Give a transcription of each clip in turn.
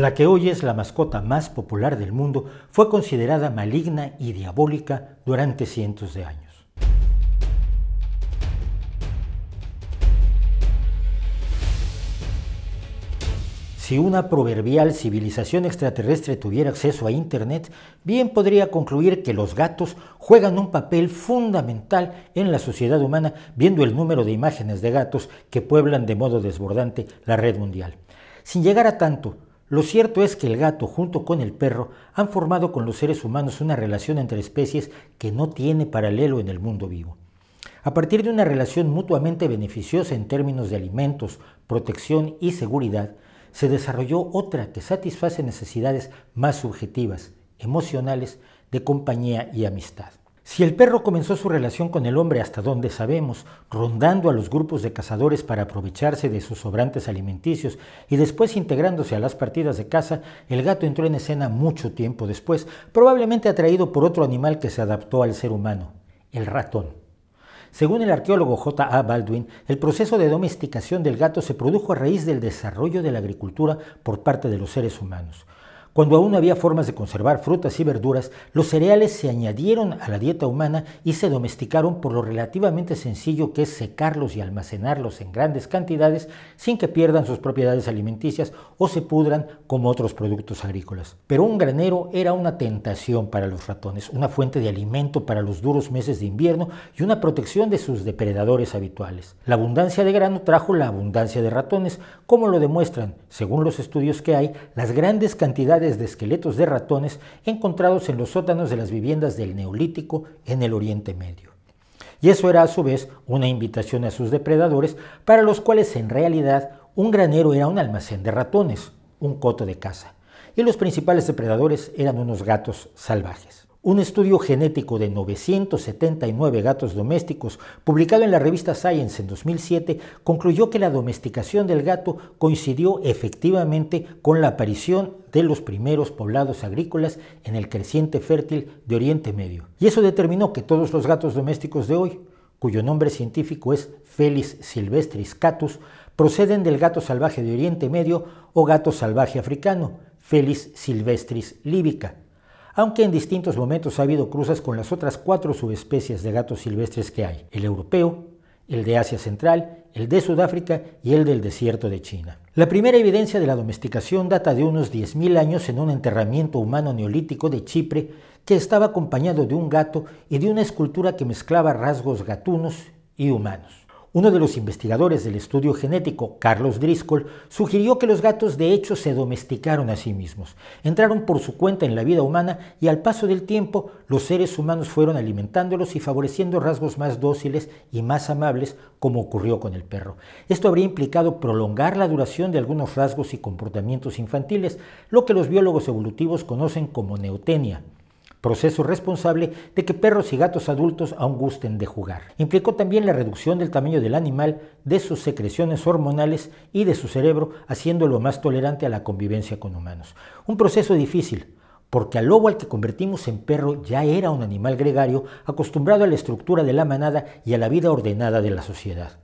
La que hoy es la mascota más popular del mundo fue considerada maligna y diabólica durante cientos de años. Si una proverbial civilización extraterrestre tuviera acceso a Internet, bien podría concluir que los gatos juegan un papel fundamental en la sociedad humana, viendo el número de imágenes de gatos que pueblan de modo desbordante la red mundial. Sin llegar a tanto, lo cierto es que el gato junto con el perro han formado con los seres humanos una relación entre especies que no tiene paralelo en el mundo vivo. A partir de una relación mutuamente beneficiosa en términos de alimentos, protección y seguridad, se desarrolló otra que satisface necesidades más subjetivas, emocionales, de compañía y amistad. Si el perro comenzó su relación con el hombre hasta donde sabemos, rondando a los grupos de cazadores para aprovecharse de sus sobrantes alimenticios y después integrándose a las partidas de caza, el gato entró en escena mucho tiempo después, probablemente atraído por otro animal que se adaptó al ser humano, el ratón. Según el arqueólogo J. A. Baldwin, el proceso de domesticación del gato se produjo a raíz del desarrollo de la agricultura por parte de los seres humanos. Cuando aún había formas de conservar frutas y verduras, los cereales se añadieron a la dieta humana y se domesticaron por lo relativamente sencillo que es secarlos y almacenarlos en grandes cantidades sin que pierdan sus propiedades alimenticias o se pudran como otros productos agrícolas. Pero un granero era una tentación para los ratones, una fuente de alimento para los duros meses de invierno y una protección de sus depredadores habituales. La abundancia de grano trajo la abundancia de ratones, como lo demuestran, según los estudios que hay, las grandes cantidades de esqueletos de ratones encontrados en los sótanos de las viviendas del Neolítico en el Oriente Medio. Y eso era a su vez una invitación a sus depredadores, para los cuales en realidad un granero era un almacén de ratones, un coto de caza, y los principales depredadores eran unos gatos salvajes. Un estudio genético de 979 gatos domésticos, publicado en la revista Science en 2007, concluyó que la domesticación del gato coincidió efectivamente con la aparición de los primeros poblados agrícolas en el creciente fértil de Oriente Medio. Y eso determinó que todos los gatos domésticos de hoy, cuyo nombre científico es Felis silvestris catus, proceden del gato salvaje de Oriente Medio o gato salvaje africano, Felis silvestris libica aunque en distintos momentos ha habido cruzas con las otras cuatro subespecies de gatos silvestres que hay, el europeo, el de Asia Central, el de Sudáfrica y el del desierto de China. La primera evidencia de la domesticación data de unos 10.000 años en un enterramiento humano neolítico de Chipre que estaba acompañado de un gato y de una escultura que mezclaba rasgos gatunos y humanos. Uno de los investigadores del estudio genético, Carlos Driscoll, sugirió que los gatos de hecho se domesticaron a sí mismos, entraron por su cuenta en la vida humana y al paso del tiempo los seres humanos fueron alimentándolos y favoreciendo rasgos más dóciles y más amables como ocurrió con el perro. Esto habría implicado prolongar la duración de algunos rasgos y comportamientos infantiles, lo que los biólogos evolutivos conocen como neotenia proceso responsable de que perros y gatos adultos aún gusten de jugar. Implicó también la reducción del tamaño del animal, de sus secreciones hormonales y de su cerebro, haciéndolo más tolerante a la convivencia con humanos. Un proceso difícil, porque al lobo al que convertimos en perro ya era un animal gregario, acostumbrado a la estructura de la manada y a la vida ordenada de la sociedad.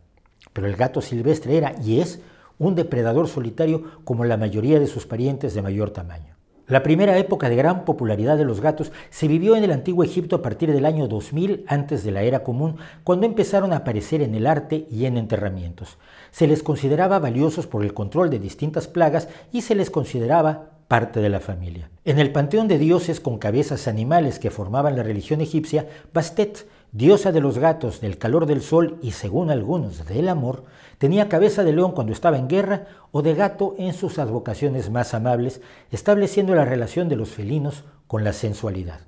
Pero el gato silvestre era y es un depredador solitario como la mayoría de sus parientes de mayor tamaño. La primera época de gran popularidad de los gatos se vivió en el antiguo Egipto a partir del año 2000 antes de la era común, cuando empezaron a aparecer en el arte y en enterramientos. Se les consideraba valiosos por el control de distintas plagas y se les consideraba parte de la familia. En el panteón de dioses con cabezas animales que formaban la religión egipcia, Bastet diosa de los gatos, del calor del sol y, según algunos, del amor, tenía cabeza de león cuando estaba en guerra o de gato en sus advocaciones más amables, estableciendo la relación de los felinos con la sensualidad.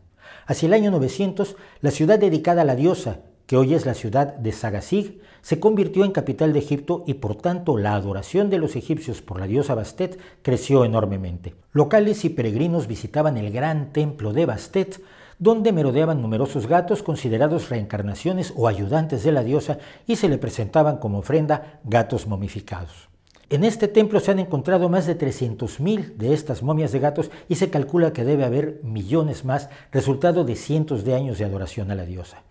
Hacia el año 900, la ciudad dedicada a la diosa, que hoy es la ciudad de Sagasig, se convirtió en capital de Egipto y por tanto la adoración de los egipcios por la diosa Bastet creció enormemente. Locales y peregrinos visitaban el gran templo de Bastet, donde merodeaban numerosos gatos considerados reencarnaciones o ayudantes de la diosa y se le presentaban como ofrenda gatos momificados. En este templo se han encontrado más de 300.000 de estas momias de gatos y se calcula que debe haber millones más, resultado de cientos de años de adoración a la diosa.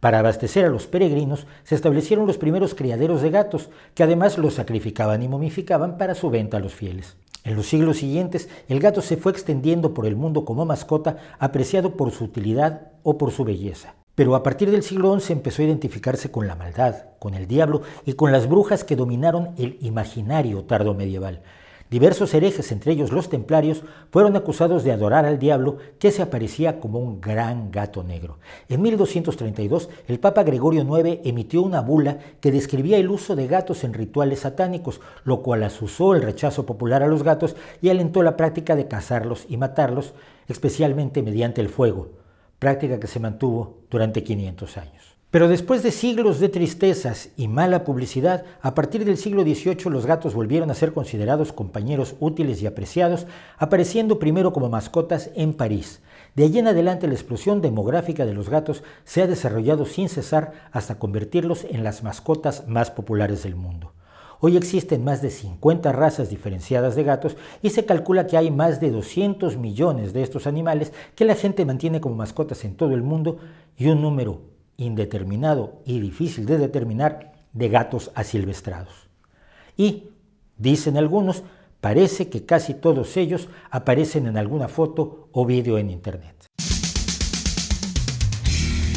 Para abastecer a los peregrinos se establecieron los primeros criaderos de gatos, que además los sacrificaban y momificaban para su venta a los fieles. En los siglos siguientes, el gato se fue extendiendo por el mundo como mascota, apreciado por su utilidad o por su belleza. Pero a partir del siglo XI empezó a identificarse con la maldad, con el diablo y con las brujas que dominaron el imaginario tardo medieval. Diversos herejes, entre ellos los templarios, fueron acusados de adorar al diablo que se aparecía como un gran gato negro. En 1232, el Papa Gregorio IX emitió una bula que describía el uso de gatos en rituales satánicos, lo cual asusó el rechazo popular a los gatos y alentó la práctica de cazarlos y matarlos, especialmente mediante el fuego, práctica que se mantuvo durante 500 años. Pero después de siglos de tristezas y mala publicidad, a partir del siglo XVIII los gatos volvieron a ser considerados compañeros útiles y apreciados, apareciendo primero como mascotas en París. De allí en adelante la explosión demográfica de los gatos se ha desarrollado sin cesar hasta convertirlos en las mascotas más populares del mundo. Hoy existen más de 50 razas diferenciadas de gatos y se calcula que hay más de 200 millones de estos animales que la gente mantiene como mascotas en todo el mundo y un número indeterminado y difícil de determinar de gatos asilvestrados. Y, dicen algunos, parece que casi todos ellos aparecen en alguna foto o vídeo en Internet.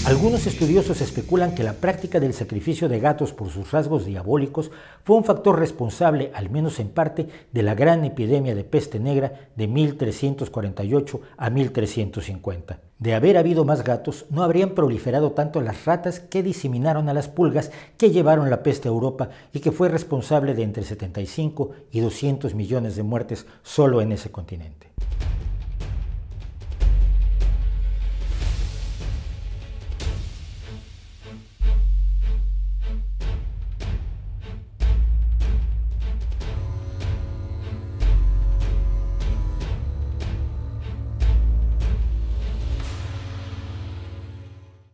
Algunos estudiosos especulan que la práctica del sacrificio de gatos por sus rasgos diabólicos fue un factor responsable, al menos en parte, de la gran epidemia de peste negra de 1348 a 1350. De haber habido más gatos, no habrían proliferado tanto las ratas que diseminaron a las pulgas que llevaron la peste a Europa y que fue responsable de entre 75 y 200 millones de muertes solo en ese continente.